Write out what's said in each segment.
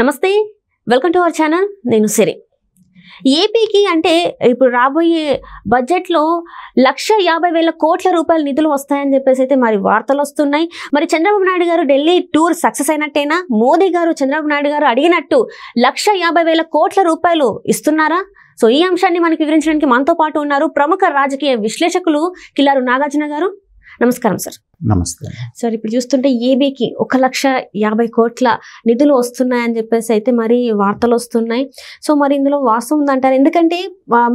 నమస్తే welcome to our channel నేను సిరి ఏపీకి అంటే ఇప్పుడు రాబోయే బడ్జెట్లో లక్ష యాభై వేల కోట్ల రూపాయల నిధులు వస్తాయని చెప్పేసి అయితే మరి వార్తలు వస్తున్నాయి మరి చంద్రబాబు నాయుడు గారు ఢిల్లీ టూర్ సక్సెస్ అయినట్టేనా మోదీ గారు చంద్రబాబు నాయుడు గారు అడిగినట్టు లక్ష యాభై వేల కోట్ల రూపాయలు ఇస్తున్నారా సో ఈ అంశాన్ని మనకి వివరించడానికి మనతో పాటు ఉన్నారు ప్రముఖ రాజకీయ విశ్లేషకులు కిల్లారు నాగార్జున గారు నమస్కారం సార్ నమస్తే సార్ ఇప్పుడు చూస్తుంటే ఏబీకి ఒక లక్ష యాభై కోట్ల నిధులు వస్తున్నాయని చెప్పేసి అయితే మరి వార్తలు వస్తున్నాయి సో మరి ఇందులో వాస్తవం ఉందంటారు ఎందుకంటే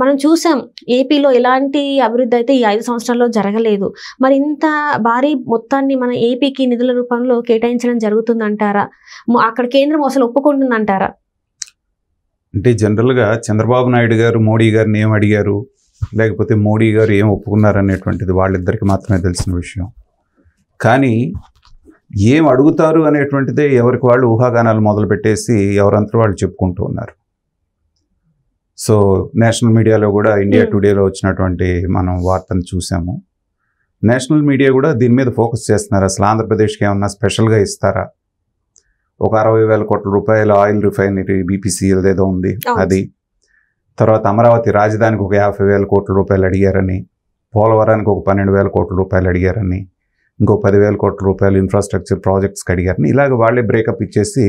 మనం చూసాం ఏపీలో ఎలాంటి అభివృద్ధి అయితే ఈ ఐదు సంవత్సరాల్లో జరగలేదు మరి ఇంత భారీ మొత్తాన్ని మన ఏపీకి నిధుల రూపంలో కేటాయించడం జరుగుతుందంటారా అక్కడ కేంద్రం అసలు ఒప్పుకుంటుందంటారా అంటే జనరల్గా చంద్రబాబు నాయుడు గారు మోడీ గారిని ఏం అడిగారు లేకపోతే మోడీ గారు ఏం ఒప్పుకున్నారు అనేటువంటిది వాళ్ళిద్దరికి మాత్రమే తెలిసిన విషయం కానీ ఏం అడుగుతారు అనేటువంటిదే ఎవరికి వాళ్ళు ఊహాగానాలు మొదలుపెట్టేసి ఎవరంతా వాళ్ళు చెప్పుకుంటూ ఉన్నారు సో నేషనల్ మీడియాలో కూడా ఇండియా hmm. టుడేలో వచ్చినటువంటి మనం వార్తను చూసాము నేషనల్ మీడియా కూడా దీని మీద ఫోకస్ చేస్తున్నారు అసలు ఆంధ్రప్రదేశ్కి ఏమన్నా స్పెషల్గా ఇస్తారా ఒక అరవై వేల కోట్ల రూపాయల ఆయిల్ రిఫైనరీ బీపీసీఎల్ ఏదో ఉంది అది తర్వాత అమరావతి రాజధానికి ఒక యాభై వేల కోట్ల రూపాయలు అడిగారని పోలవరానికి ఒక పన్నెండు వేల కోట్ల రూపాయలు అడిగారని ఇంకో పదివేల కోట్ల రూపాయలు ఇన్ఫ్రాస్ట్రక్చర్ ప్రాజెక్ట్స్కి అడిగారని ఇలాగ వాళ్ళే బ్రేకప్ ఇచ్చేసి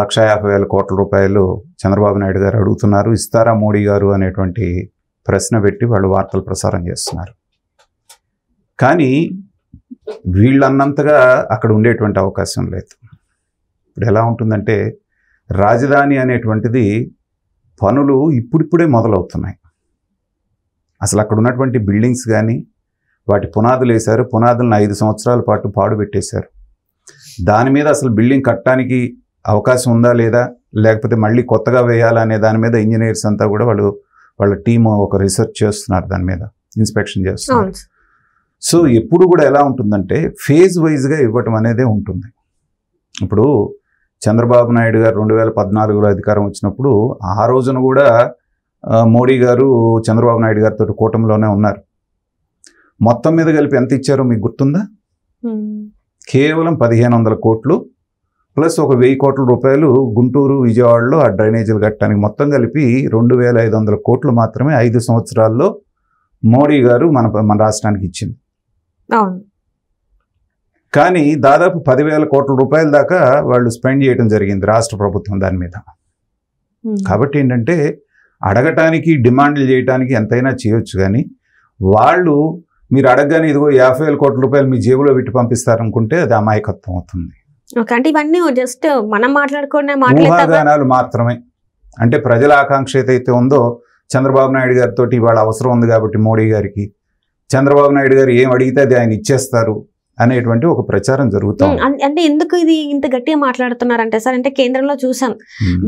లక్ష యాభై వేల కోట్ల రూపాయలు చంద్రబాబు నాయుడు గారు అడుగుతున్నారు ఇస్తారా మోడీ గారు అనేటువంటి ప్రశ్న పెట్టి వాళ్ళు వార్తలు ప్రసారం చేస్తున్నారు కానీ వీళ్ళన్నంతగా అక్కడ ఉండేటువంటి అవకాశం లేదు ఇప్పుడు ఎలా ఉంటుందంటే రాజధాని అనేటువంటిది పనులు ఇప్పుడిప్పుడే మొదలవుతున్నాయి అసలు అక్కడ ఉన్నటువంటి బిల్డింగ్స్ కానీ వాటి పునాదులు వేశారు పునాదులను ఐదు సంవత్సరాల పాటు పాడు పెట్టేశారు దాని మీద అసలు బిల్డింగ్ కట్టడానికి అవకాశం ఉందా లేదా లేకపోతే మళ్ళీ కొత్తగా వేయాలనే దాని మీద ఇంజనీర్స్ అంతా కూడా వాళ్ళు వాళ్ళ టీం ఒక రీసెర్చ్ చేస్తున్నారు దాని మీద ఇన్స్పెక్షన్ చేస్తున్నారు సో ఎప్పుడు కూడా ఎలా ఉంటుందంటే ఫేజ్ వైజ్గా ఇవ్వటం అనేదే ఉంటుంది ఇప్పుడు చంద్రబాబు నాయుడు గారు రెండు వేల పద్నాలుగులో అధికారం వచ్చినప్పుడు ఆ రోజున కూడా మోడీ గారు చంద్రబాబు నాయుడు గారితో కూటమిలోనే ఉన్నారు మొత్తం మీద కలిపి ఎంత ఇచ్చారో మీకు గుర్తుందా కేవలం పదిహేను వందల కోట్లు ప్లస్ ఒక వెయ్యి కోట్ల రూపాయలు గుంటూరు విజయవాడలో ఆ డ్రైనేజీలు కట్టడానికి మొత్తం కలిపి రెండు వేల ఐదు వందల కోట్లు మాత్రమే ఐదు సంవత్సరాల్లో మోడీ గారు మన మన రాష్ట్రానికి ఇచ్చింది కానీ దాదాపు పదివేల కోట్ల రూపాయల దాకా వాళ్ళు స్పెండ్ చేయడం జరిగింది రాష్ట్ర ప్రభుత్వం దాని మీద కాబట్టి ఏంటంటే అడగటానికి డిమాండ్లు చేయటానికి ఎంతైనా చేయొచ్చు కానీ వాళ్ళు మీరు అడగగానే ఇదిగో యాభై వేల కోట్ల రూపాయలు మీ జేబులో పెట్టి పంపిస్తారనుకుంటే అది అమాయకత్వం అవుతుంది అంటే ఇవన్నీ జస్ట్ మనం మాట్లాడుకునే మాత్రమే అంటే ప్రజల ఆకాంక్ష ఏదైతే ఉందో చంద్రబాబు నాయుడు గారితో ఇవాళ అవసరం ఉంది కాబట్టి మోడీ గారికి చంద్రబాబు నాయుడు గారు ఏం అడిగితే అది ఆయన ఇచ్చేస్తారు అనేటువంటి ఒక ప్రచారం జరుగుతుంది అంటే ఎందుకు ఇది ఇంత గట్టిగా మాట్లాడుతున్నారంటే సార్ అంటే కేంద్రంలో చూసాం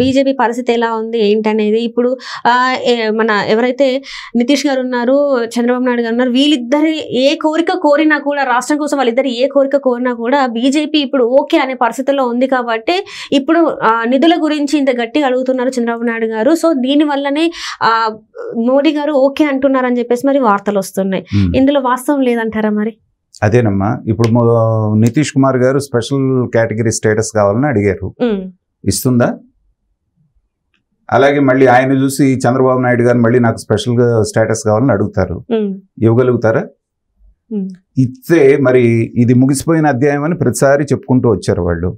బీజేపీ పరిస్థితి ఎలా ఉంది ఏంటనేది ఇప్పుడు మన ఎవరైతే నితీష్ గారు ఉన్నారు చంద్రబాబు నాయుడు గారు ఉన్నారు వీళ్ళిద్దరి ఏ కోరిక కోరినా కూడా రాష్ట్రం కోసం వాళ్ళిద్దరు ఏ కోరిక కోరినా కూడా బీజేపీ ఇప్పుడు ఓకే అనే పరిస్థితుల్లో ఉంది కాబట్టి ఇప్పుడు నిధుల గురించి ఇంత గట్టిగా అడుగుతున్నారు చంద్రబాబు నాయుడు గారు సో దీని వల్లనే మోడీ గారు ఓకే అంటున్నారని చెప్పేసి మరి వార్తలు వస్తున్నాయి ఇందులో వాస్తవం లేదంటారా మరి అదేనమ్మా ఇప్పుడు నితీష్ కుమార్ గారు స్పెషల్ కేటగిరీ స్టేటస్ కావాలని అడిగారు ఇస్తుందా అలాగే మళ్ళీ ఆయన చూసి చంద్రబాబు నాయుడు గారు మళ్ళీ నాకు స్పెషల్ స్టేటస్ కావాలని అడుగుతారు ఇవ్వగలుగుతారా ఇస్తే మరి ఇది ముగిసిపోయిన అధ్యాయం అని ప్రతిసారి చెప్పుకుంటూ వచ్చారు వాళ్ళు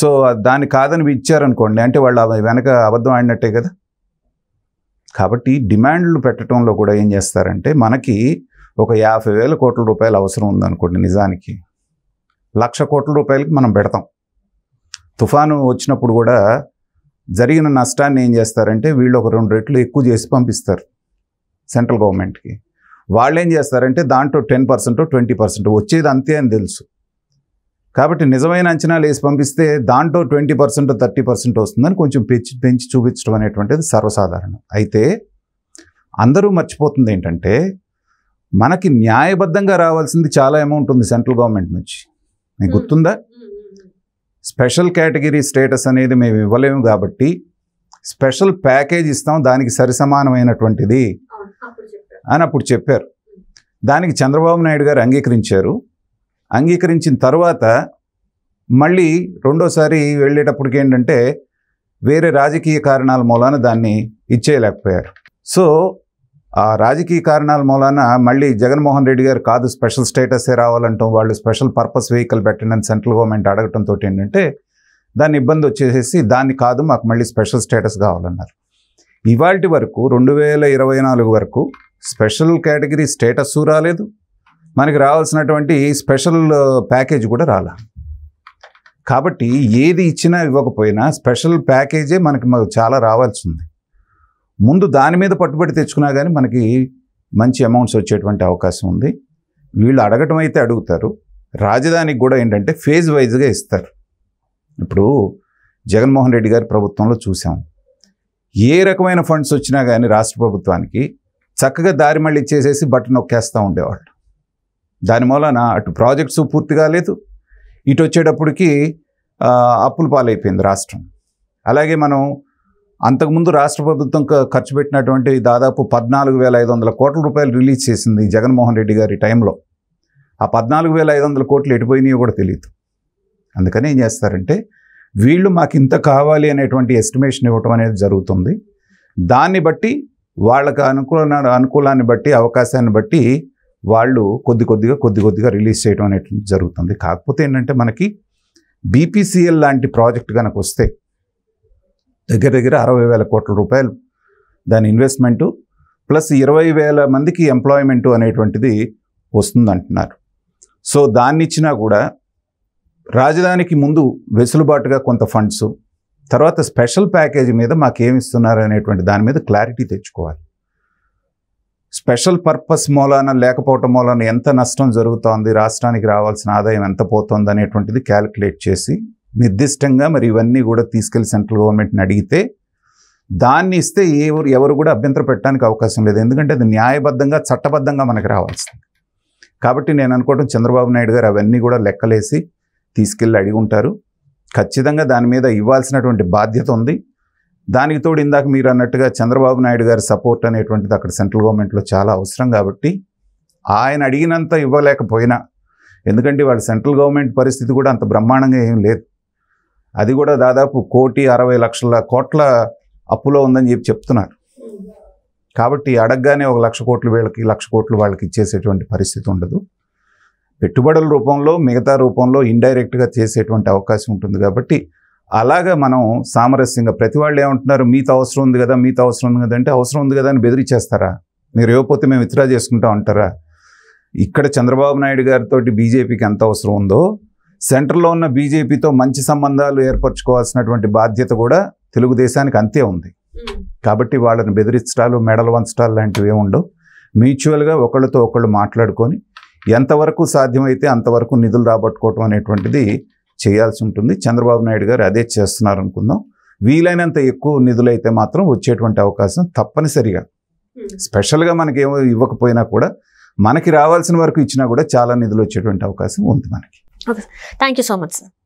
సో దాన్ని కాదని ఇచ్చారనుకోండి అంటే వాళ్ళు వెనక అబద్ధం ఆడినట్టే కదా కాబట్టి డిమాండ్లు పెట్టడంలో కూడా ఏం చేస్తారంటే మనకి ఒక యాభై వేల కోట్ల రూపాయలు అవసరం ఉందనుకోండి నిజానికి లక్ష కోట్ల రూపాయలకి మనం పెడతాం తుఫాను వచ్చినప్పుడు కూడా జరిగిన నష్టాన్ని ఏం చేస్తారంటే వీళ్ళు ఒక రెండు రెట్లు ఎక్కువ చేసి పంపిస్తారు సెంట్రల్ గవర్నమెంట్కి వాళ్ళు ఏం చేస్తారంటే దాంట్లో టెన్ పర్సెంట్ ట్వంటీ పర్సెంట్ వచ్చేది అంతే అని తెలుసు కాబట్టి నిజమైన అంచనాలు వేసి పంపిస్తే దాంట్లో ట్వంటీ పర్సెంట్ థర్టీ పర్సెంట్ వస్తుందని కొంచెం పెంచి పెంచి చూపించడం అనేటువంటిది సర్వసాధారణం అయితే అందరూ మర్చిపోతుంది ఏంటంటే మనకి న్యాయబద్ధంగా రావాల్సింది చాలా అమౌంట్ ఉంది సెంట్రల్ గవర్నమెంట్ నుంచి మీకు hmm. గుర్తుందా స్పెషల్ కేటగిరీ స్టేటస్ అనేది మేము ఇవ్వలేము కాబట్టి స్పెషల్ ప్యాకేజ్ ఇస్తాం దానికి సరిసమానమైనటువంటిది అని అప్పుడు చెప్పారు దానికి చంద్రబాబు నాయుడు గారు అంగీకరించారు అంగీకరించిన తర్వాత మళ్ళీ రెండోసారి వెళ్ళేటప్పటికి ఏంటంటే వేరే రాజకీయ కారణాల మూలాన దాన్ని ఇచ్చేయలేకపోయారు సో ఆ రాజకీయ కారణాల మూలాన మళ్ళీ జగన్మోహన్ రెడ్డి గారు కాదు స్పెషల్ స్టేటసే రావాలంటాం వాళ్ళు స్పెషల్ పర్పస్ వెహికల్ పెట్టండి సెంట్రల్ గవర్నమెంట్ అడగటంతో ఏంటంటే దాన్ని ఇబ్బంది వచ్చేసేసి దాన్ని కాదు మాకు మళ్ళీ స్పెషల్ స్టేటస్ కావాలన్నారు ఇవాళ వరకు రెండు వేల ఇరవై నాలుగు వరకు స్పెషల్ కేటగిరీ స్టేటస్ రాలేదు మనకి రావాల్సినటువంటి స్పెషల్ ప్యాకేజ్ కూడా రాలా కాబట్టి ఏది ఇచ్చినా ఇవ్వకపోయినా స్పెషల్ ప్యాకేజే మనకి చాలా రావాల్సి ఉంది ముందు దాని మీద పట్టుబడి తెచ్చుకున్నా కానీ మనకి మంచి అమౌంట్స్ వచ్చేటువంటి అవకాశం ఉంది వీళ్ళు అడగటం అయితే అడుగుతారు రాజధానికి కూడా ఏంటంటే ఫేజ్ వైజ్గా ఇస్తారు ఇప్పుడు జగన్మోహన్ రెడ్డి గారి ప్రభుత్వంలో చూసాం ఏ రకమైన ఫండ్స్ వచ్చినా కానీ రాష్ట్ర ప్రభుత్వానికి చక్కగా దారి మళ్ళీ ఇచ్చేసేసి బట్టన్ నొక్కేస్తూ ఉండేవాళ్ళు దాని మూలన అటు ప్రాజెక్ట్స్ పూర్తి కాలేదు ఇటు వచ్చేటప్పటికి అప్పుల పాలైపోయింది రాష్ట్రం అలాగే మనం అంతకుముందు రాష్ట్ర ప్రభుత్వం ఖర్చు పెట్టినటువంటి దాదాపు పద్నాలుగు వేల ఐదు వందల కోట్ల రూపాయలు రిలీజ్ చేసింది జగన్మోహన్ రెడ్డి గారి టైంలో ఆ పద్నాలుగు వేల ఐదు వందల కోట్లు ఎటుపోయినాయో కూడా తెలియదు అందుకని ఏం చేస్తారంటే వీళ్ళు మాకు ఇంత కావాలి అనేటువంటి ఎస్టిమేషన్ ఇవ్వటం అనేది జరుగుతుంది దాన్ని బట్టి వాళ్ళకి అనుకూల అనుకూలాన్ని బట్టి అవకాశాన్ని బట్టి వాళ్ళు కొద్ది కొద్దిగా కొద్ది కొద్దిగా రిలీజ్ చేయడం అనేటువంటి జరుగుతుంది కాకపోతే ఏంటంటే మనకి బీపీసీఎల్ లాంటి ప్రాజెక్ట్ కనుక వస్తే దగ్గర దగ్గర అరవై వేల కోట్ల రూపాయలు దాని ఇన్వెస్ట్మెంటు ప్లస్ ఇరవై వేల మందికి ఎంప్లాయ్మెంటు అనేటువంటిది వస్తుందంటున్నారు సో దాన్ని ఇచ్చినా కూడా రాజధానికి ముందు వెసులుబాటుగా కొంత ఫండ్స్ తర్వాత స్పెషల్ ప్యాకేజీ మీద ఏమి ఇస్తున్నారు అనేటువంటి దాని మీద క్లారిటీ తెచ్చుకోవాలి స్పెషల్ పర్పస్ మూలాన లేకపోవటం మూలాన ఎంత నష్టం జరుగుతోంది రాష్ట్రానికి రావాల్సిన ఆదాయం ఎంత పోతుంది అనేటువంటిది క్యాలిక్యులేట్ చేసి నిర్దిష్టంగా మరి ఇవన్నీ కూడా తీసుకెళ్లి సెంట్రల్ గవర్నమెంట్ని అడిగితే దాన్ని ఇస్తే ఎవరు ఎవరు కూడా అభ్యంతర పెట్టడానికి అవకాశం లేదు ఎందుకంటే అది న్యాయబద్ధంగా చట్టబద్ధంగా మనకు రావాల్సింది కాబట్టి నేను అనుకోవడం చంద్రబాబు నాయుడు గారు అవన్నీ కూడా లెక్కలేసి తీసుకెళ్ళి అడిగి ఉంటారు ఖచ్చితంగా దాని మీద ఇవ్వాల్సినటువంటి బాధ్యత ఉంది దానికి తోడు ఇందాక మీరు అన్నట్టుగా చంద్రబాబు నాయుడు గారి సపోర్ట్ అనేటువంటిది అక్కడ సెంట్రల్ గవర్నమెంట్లో చాలా అవసరం కాబట్టి ఆయన అడిగినంత ఇవ్వలేకపోయినా ఎందుకంటే వాళ్ళ సెంట్రల్ గవర్నమెంట్ పరిస్థితి కూడా అంత బ్రహ్మాండంగా ఏం లేదు అది కూడా దాదాపు కోటి అరవై లక్షల కోట్ల అప్పులో ఉందని చెప్పి చెప్తున్నారు కాబట్టి అడగగానే ఒక లక్ష కోట్లు వీళ్ళకి లక్ష కోట్లు వాళ్ళకి ఇచ్చేసేటువంటి పరిస్థితి ఉండదు పెట్టుబడుల రూపంలో మిగతా రూపంలో ఇండైరెక్ట్గా చేసేటువంటి అవకాశం ఉంటుంది కాబట్టి అలాగా మనం సామరస్యంగా ప్రతి వాళ్ళు ఏమంటున్నారు మీతో అవసరం ఉంది కదా మీతో అవసరం ఉంది కదా అంటే అవసరం ఉంది కదా అని బెదిరించేస్తారా మీరు ఇవ్వకపోతే మేము విత్డ్రా చేసుకుంటాం అంటారా ఇక్కడ చంద్రబాబు నాయుడు గారితో బీజేపీకి ఎంత అవసరం ఉందో సెంటర్లో ఉన్న బీజేపీతో మంచి సంబంధాలు ఏర్పరచుకోవాల్సినటువంటి బాధ్యత కూడా తెలుగుదేశానికి అంతే ఉంది కాబట్టి వాళ్ళని బెదిరించడాలు మెడలు వంచడాలు లాంటివి ఏముండవు మ్యూచువల్గా ఒకళ్ళతో ఒకళ్ళు మాట్లాడుకొని ఎంతవరకు సాధ్యమైతే అంతవరకు నిధులు రాబట్టుకోవటం అనేటువంటిది చేయాల్సి ఉంటుంది చంద్రబాబు నాయుడు గారు అదే చేస్తున్నారు అనుకుందాం వీలైనంత ఎక్కువ నిధులైతే మాత్రం వచ్చేటువంటి అవకాశం తప్పనిసరిగా స్పెషల్గా మనకేమో ఇవ్వకపోయినా కూడా మనకి రావాల్సిన వరకు ఇచ్చినా కూడా చాలా నిధులు వచ్చేటువంటి అవకాశం ఉంది మనకి Okay. Thank you so much, sir.